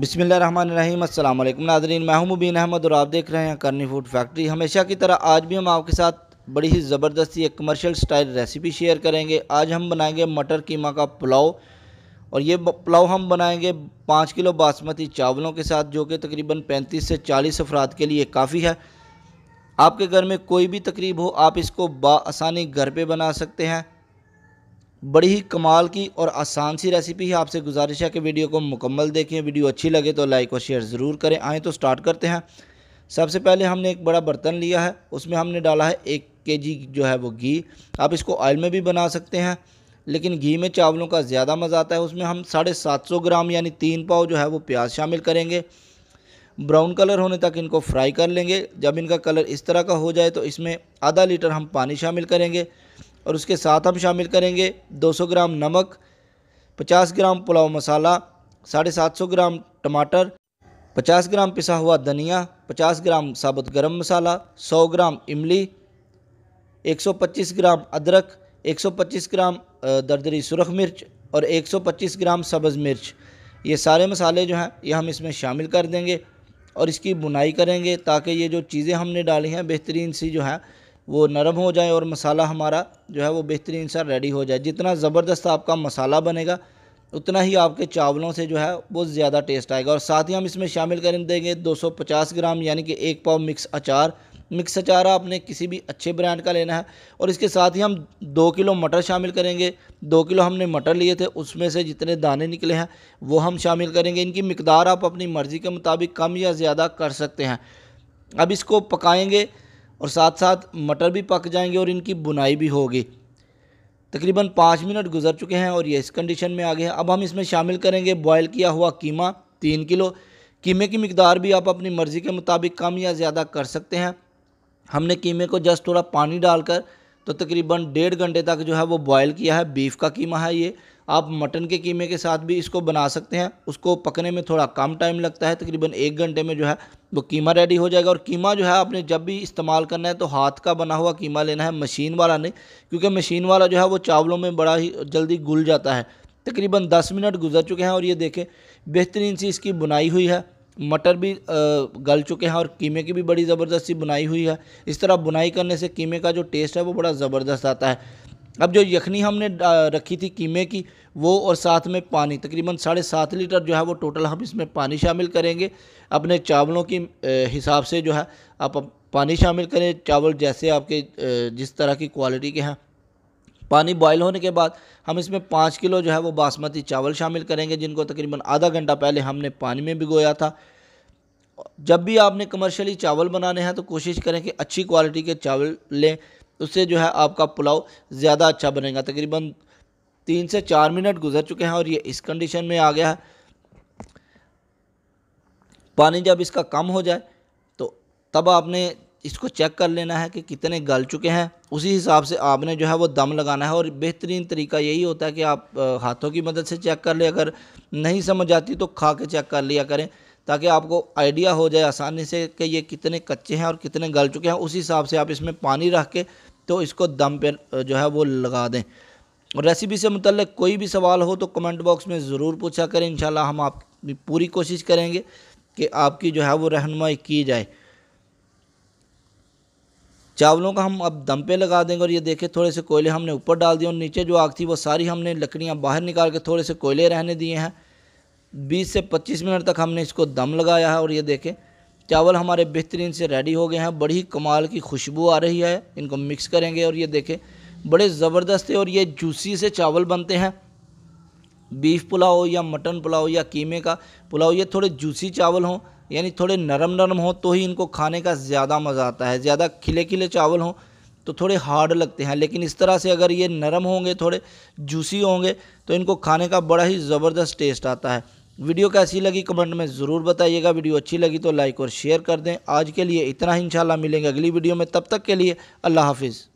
बसमिल रहीम अल्लाम नाजरीन मैं मुबीन अहमद और आप देख रहे हैं करनी फूड फैक्ट्री हमेशा की तरह आज भी हम आपके साथ बड़ी ही ज़बरदस्ती एक कमर्शियल स्टाइल रेसिपी शेयर करेंगे आज हम बनाएंगे मटर कीमा का पुलाव और ये पुलाव हम बनाएंगे पाँच किलो बासमती चावलों के साथ जो कि तकरीबन पैंतीस से चालीस अफराद के लिए काफ़ी है आपके घर में कोई भी तकरीब हो आप इसको बासानी घर पर बना सकते हैं बड़ी ही कमाल की और आसान सी रेसिपी है आपसे गुजारिश है कि वीडियो को मुकम्मल देखें वीडियो अच्छी लगे तो लाइक और शेयर ज़रूर करें आएँ तो स्टार्ट करते हैं सबसे पहले हमने एक बड़ा बर्तन लिया है उसमें हमने डाला है एक के जी जो है वो घी आप इसको ऑयल में भी बना सकते हैं लेकिन घी में चावलों का ज़्यादा मज़ा आता है उसमें हम साढ़े सात सौ ग्राम यानी तीन पाव जो है वो प्याज शामिल करेंगे ब्राउन कलर होने तक इनको फ्राई कर लेंगे जब इनका कलर इस तरह का हो जाए तो इसमें आधा लीटर हम पानी शामिल करेंगे और उसके साथ हम शामिल करेंगे 200 ग्राम नमक 50 ग्राम पुलाव मसाला साढ़े सात सौ ग्राम टमाटर 50 ग्राम पिसा हुआ धनिया 50 ग्राम साबुत गरम मसाला 100 ग्राम इमली 125 ग्राम अदरक 125 ग्राम दरदरी सुरख मिर्च और 125 ग्राम सब्ज़ मिर्च ये सारे मसाले जो हैं ये हम इसमें शामिल कर देंगे और इसकी बुनाई करेंगे ताकि ये जो चीज़ें हमने डाली हैं बेहतरीन सी जो है वो नरम हो जाए और मसाला हमारा जो है वो बेहतरीन सा रेडी हो जाए जितना ज़बरदस्त आपका मसाला बनेगा उतना ही आपके चावलों से जो है वो ज़्यादा टेस्ट आएगा और साथ ही हम इसमें शामिल कर देंगे 250 ग्राम यानी कि एक पाव मिक्स अचार मिक्स अचार आपने किसी भी अच्छे ब्रांड का लेना है और इसके साथ ही हम दो किलो मटर शामिल करेंगे दो किलो हमने मटर लिए थे उसमें से जितने दाने निकले हैं वो हम शामिल करेंगे इनकी मकदार आप अपनी मर्ज़ी के मुताबिक कम या ज़्यादा कर सकते हैं अब इसको पकाएंगे और साथ साथ मटर भी पक जाएंगे और इनकी बुनाई भी होगी तकरीबन पाँच मिनट गुजर चुके हैं और ये इस कंडीशन में आ गए हैं अब हम इसमें शामिल करेंगे बॉयल किया हुआ कीमा तीन किलो कीमे की मकदार भी आप अपनी मर्ज़ी के मुताबिक कम या ज़्यादा कर सकते हैं हमने कीमे को जस्ट थोड़ा पानी डालकर तो तकरीबन डेढ़ घंटे तक जो है वो बॉयल किया है बीफ का कीमा है ये आप मटन के कीमे के साथ भी इसको बना सकते हैं उसको पकने में थोड़ा कम टाइम लगता है तकरीबन एक घंटे में जो है वो कीमा रेडी हो जाएगा और कीमा जो है आपने जब भी इस्तेमाल करना है तो हाथ का बना हुआ कीमा लेना है मशीन वाला नहीं क्योंकि मशीन वाला जो है वो चावलों में बड़ा ही जल्दी घुल जाता है तकरीबन दस मिनट गुजर चुके हैं और ये देखें बेहतरीन सी इसकी बुनाई हुई है मटर भी गल चुके हैं और कीमे की भी बड़ी ज़बरदस्ती बुनाई हुई है इस तरह बुनाई करने से कीमे का जो टेस्ट है वो बड़ा ज़बरदस्त आता है अब जो यखनी हमने रखी थी कीमे की वो और साथ में पानी तकरीबन साढ़े सात लीटर जो है वो टोटल हम इसमें पानी शामिल करेंगे अपने चावलों की हिसाब से जो है आप पानी शामिल करें चावल जैसे आपके जिस तरह की क्वालिटी के हैं पानी बॉयल होने के बाद हम इसमें पाँच किलो जो है वो बासमती चावल शामिल करेंगे जिनको तकरीबन आधा घंटा पहले हमने पानी में भिगोया था जब भी आपने कमर्शियली चावल बनाने हैं तो कोशिश करें कि अच्छी क्वालिटी के चावल लें उससे जो है आपका पुलाव ज़्यादा अच्छा बनेगा तकरीबन तीन से चार मिनट गुजर चुके हैं और ये इस कंडीशन में आ गया है पानी जब इसका कम हो जाए तो तब आपने इसको चेक कर लेना है कि कितने गल चुके हैं उसी हिसाब से आपने जो है वो दम लगाना है और बेहतरीन तरीका यही होता है कि आप हाथों की मदद से चेक कर ले अगर नहीं समझ आती तो खा के चेक कर लिया करें ताकि आपको आइडिया हो जाए आसानी से कि ये कितने कच्चे हैं और कितने गल चुके हैं उसी हिसाब से आप इसमें पानी रख के तो इसको दम पे जो है वो लगा दें और रेसिपी से मुतल कोई भी सवाल हो तो कमेंट बॉक्स में ज़रूर पूछा करें इन शाला हम आप पूरी कोशिश करेंगे कि आपकी जो है वो रहनमाई की जाए चावलों का हम अब दम पे लगा देंगे और ये देखें थोड़े से कोयले हमने ऊपर डाल दिए और नीचे जो आग थी वो सारी हमने लकड़ियाँ बाहर निकाल के थोड़े से कोयले रहने दिए हैं 20 से 25 मिनट तक हमने इसको दम लगाया है और ये देखें चावल हमारे बेहतरीन से रेडी हो गए हैं बड़ी कमाल की खुशबू आ रही है इनको मिक्स करेंगे और ये देखें बड़े ज़बरदस्त और ये जूसी से चावल बनते हैं बीफ पुलाव या मटन पुलाव या कीमे का पुलाव ये थोड़े जूसी चावल हों यानी थोड़े नरम नरम हों तो ही इनको खाने का ज़्यादा मज़ा आता है ज़्यादा खिले खिले चावल हों तो थोड़े हार्ड लगते हैं लेकिन इस तरह से अगर ये नरम होंगे थोड़े जूसी होंगे तो इनको खाने का बड़ा ही ज़बरदस्त टेस्ट आता है वीडियो कैसी लगी कमेंट में ज़रूर बताइएगा वीडियो अच्छी लगी तो लाइक और शेयर कर दें आज के लिए इतना ही इंशाल्लाह मिलेंगे अगली वीडियो में तब तक के लिए अल्लाह हाफिज़